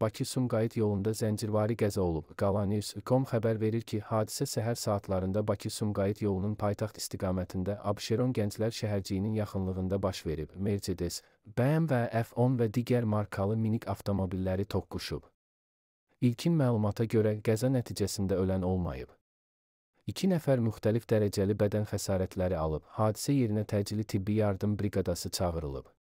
Bakı-Sumqayıt yolunda zəncirvari qəza olub. Qalanews.com xəbər verir ki, hadisə səhər saatlarında Bakı-Sumqayıt yolunun paytaxt istiqamətində Abşeron Gənclər şəhərciyinin yaxınlığında baş verib. Mercedes, BMW F10 və digər markalı minik avtomobilləri toqquşub. İlkin məlumata görə qəza nəticəsində ölən olmayıb. İki nəfər müxtəlif dərəcəli bədən xəsarətləri alıb, hadisə yerinə təcili tibbi yardım briqadası çağırılıb.